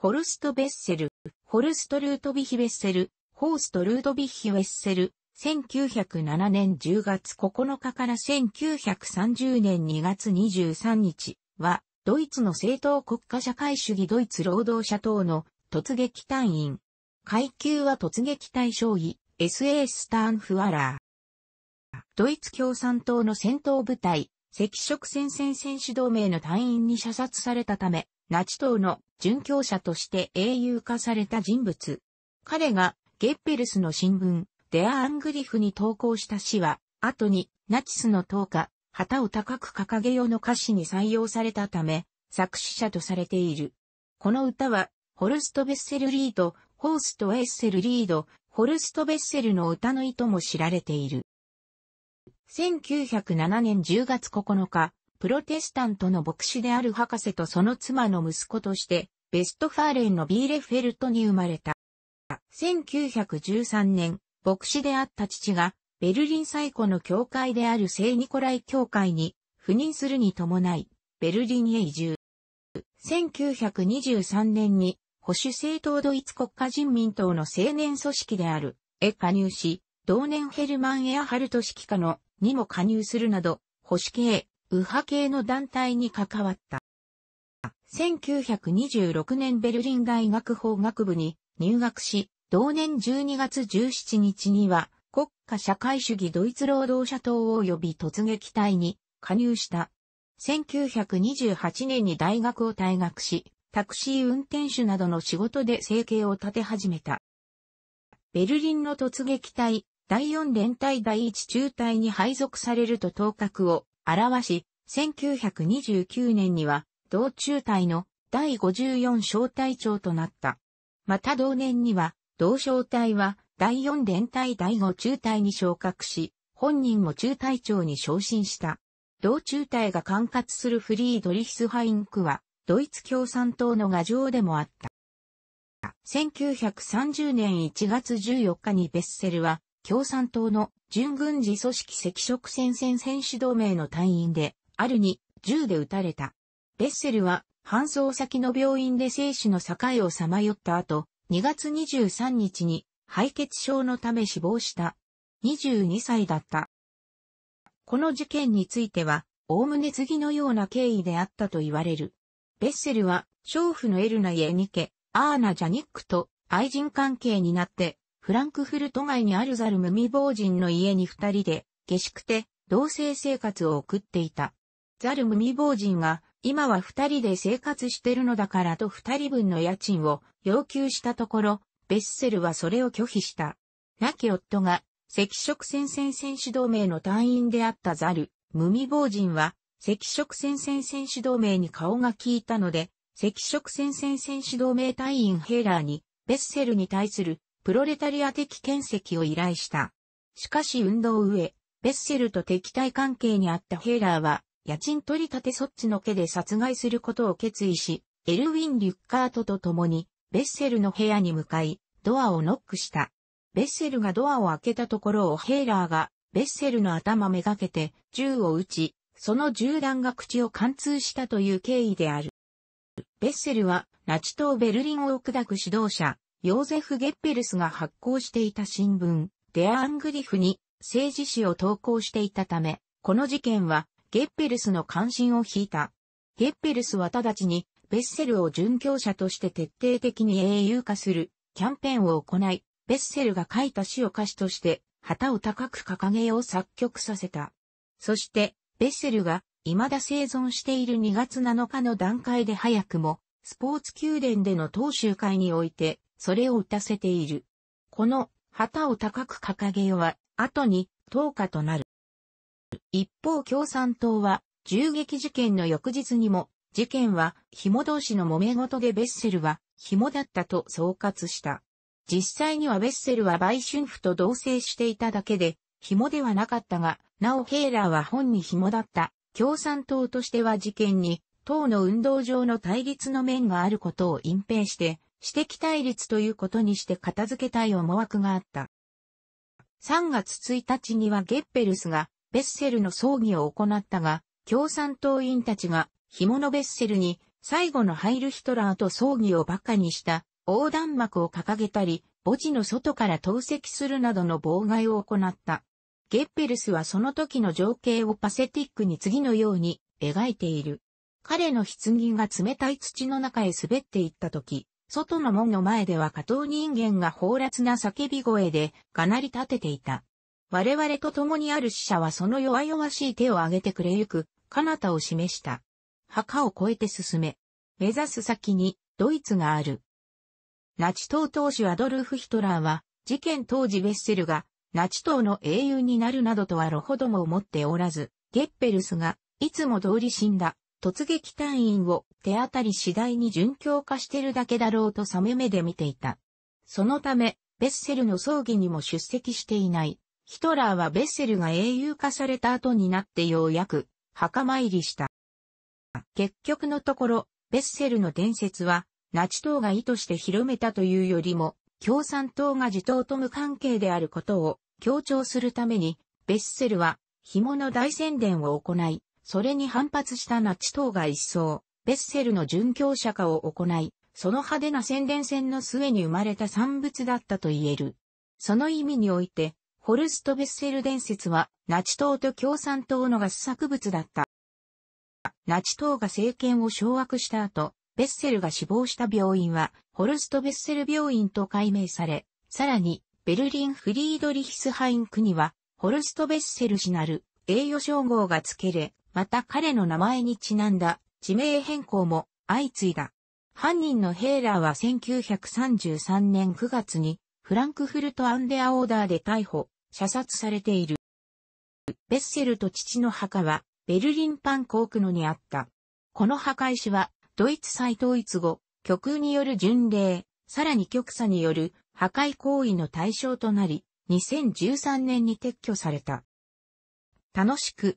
ホルスト・ベッセル、ホルスト・ルートビヒ・ベッセル、ホースト・ルートビヒ・ベッセル、1907年10月9日から1930年2月23日は、ドイツの政党国家社会主義ドイツ労働者党の突撃隊員。階級は突撃隊将棋、SA スターンフアラー。ドイツ共産党の戦闘部隊、赤色戦線戦士同盟の隊員に射殺されたため、ナチ党の殉教者として英雄化された人物。彼がゲッペルスの新聞、デア・アングリフに投稿した詩は、後にナチスの党歌、旗を高く掲げようの歌詞に採用されたため、作詞者とされている。この歌は、ホルスト・ベッセル・リード、ホースト・エッセル・リード、ホルスト・ベッセルの歌の意図も知られている。1907年10月9日、プロテスタントの牧師である博士とその妻の息子として、ベストファーレンのビーレフェルトに生まれた。1913年、牧師であった父が、ベルリン最古の教会である聖ニコライ教会に赴任するに伴い、ベルリンへ移住。1923年に保守政党ドイツ国家人民党の青年組織である、へ加入し、同年ヘルマン・エアハルト指揮下のにも加入するなど、保守系、右派系の団体に関わった。1926年ベルリン大学法学部に入学し、同年12月17日には国家社会主義ドイツ労働者党及び突撃隊に加入した。1928年に大学を退学し、タクシー運転手などの仕事で生計を立て始めた。ベルリンの突撃隊、第4連隊第1中隊に配属されると頭角を表し、1929年には、同中隊の第54小隊長となった。また同年には、同小隊は第4連隊第5中隊に昇格し、本人も中隊長に昇進した。同中隊が管轄するフリードリヒスハインクは、ドイツ共産党の牙城でもあった。1930年1月14日にベッセルは、共産党の準軍事組織赤色戦線選手同盟の隊員で、あるに銃で撃たれた。ベッセルは搬送先の病院で生死の境をさまよった後、2月23日に敗血症のため死亡した。22歳だった。この事件については、おおむね次のような経緯であったと言われる。ベッセルは、娼婦のエルナ・イエニケ、アーナ・ジャニックと愛人関係になって、フランクフルト街にあるザルム未亡人の家に二人で、下宿て、同性生活を送っていた。ザルム未亡人が、今は二人で生活してるのだからと二人分の家賃を要求したところ、ベッセルはそれを拒否した。亡き夫が、赤色戦線選手同盟の隊員であったザル、無未亡人は、赤色戦線選手同盟に顔が効いたので、赤色戦線選手同盟隊員ヘーラーに、ベッセルに対するプロレタリア的見石を依頼した。しかし運動上、ベッセルと敵対関係にあったヘイラーは、家賃取り立てそっちの家で殺害することを決意し、エルウィン・リュッカートと共に、ベッセルの部屋に向かい、ドアをノックした。ベッセルがドアを開けたところをヘイラーが、ベッセルの頭めがけて、銃を撃ち、その銃弾が口を貫通したという経緯である。ベッセルは、ナチ党ベルリンを砕く指導者、ヨーゼフ・ゲッペルスが発行していた新聞、デア・アングリフに政治史を投稿していたため、この事件はゲッペルスの関心を引いた。ゲッペルスは直ちにベッセルを殉教者として徹底的に英雄化するキャンペーンを行い、ベッセルが書いた詩を歌詞として旗を高く掲げよう作曲させた。そして、ベッセルが未だ生存している2月7日の段階で早くもスポーツ宮殿での党集会において、それを打たせている。この旗を高く掲げようは、後に党下となる。一方共産党は、銃撃事件の翌日にも、事件は紐同士の揉め事でベッセルは紐だったと総括した。実際にはベッセルは売春婦と同棲していただけで、紐ではなかったが、なおヘーラーは本に紐だった。共産党としては事件に党の運動上の対立の面があることを隠蔽して、私的対立ということにして片付けたい思惑があった。3月1日にはゲッペルスがベッセルの葬儀を行ったが、共産党員たちが紐のベッセルに最後のハイルヒトラーと葬儀を馬鹿にした横断幕を掲げたり、墓地の外から投石するなどの妨害を行った。ゲッペルスはその時の情景をパセティックに次のように描いている。彼の棺が冷たい土の中へ滑っていった時、外の門の前では加藤人間が放辣な叫び声で、がなり立てていた。我々と共にある死者はその弱々しい手を挙げてくれゆく、彼方を示した。墓を越えて進め。目指す先に、ドイツがある。ナチ党党首アドルフ・ヒトラーは、事件当時ベッセルが、ナチ党の英雄になるなどとはろほども思っておらず、ゲッペルスが、いつも通り死んだ、突撃隊員を手当たり次第に殉教化してるだけだろうと冷め目で見ていた。そのため、ベッセルの葬儀にも出席していない。ヒトラーはベッセルが英雄化された後になってようやく墓参りした。結局のところ、ベッセルの伝説は、ナチ党が意図して広めたというよりも、共産党が自党と無関係であることを強調するために、ベッセルは紐の大宣伝を行い、それに反発したナチ党が一層、ベッセルの殉教者化を行い、その派手な宣伝戦の末に生まれた産物だったと言える。その意味において、ホルスト・ベッセル伝説は、ナチ党と共産党の合作物だった。ナチ党が政権を掌握した後、ベッセルが死亡した病院は、ホルスト・ベッセル病院と改名され、さらに、ベルリン・フリードリヒスハイン区には、ホルスト・ベッセル氏なる栄誉称号が付けれ、また彼の名前にちなんだ地名変更も相次いだ。犯人のヘーラーは1933年9月にフランクフルトアンデアオーダーで逮捕、射殺されている。ベッセルと父の墓はベルリンパンコークノにあった。この墓石はドイツ再統一後、極右による巡礼、さらに極左による破壊行為の対象となり、2013年に撤去された。楽しく、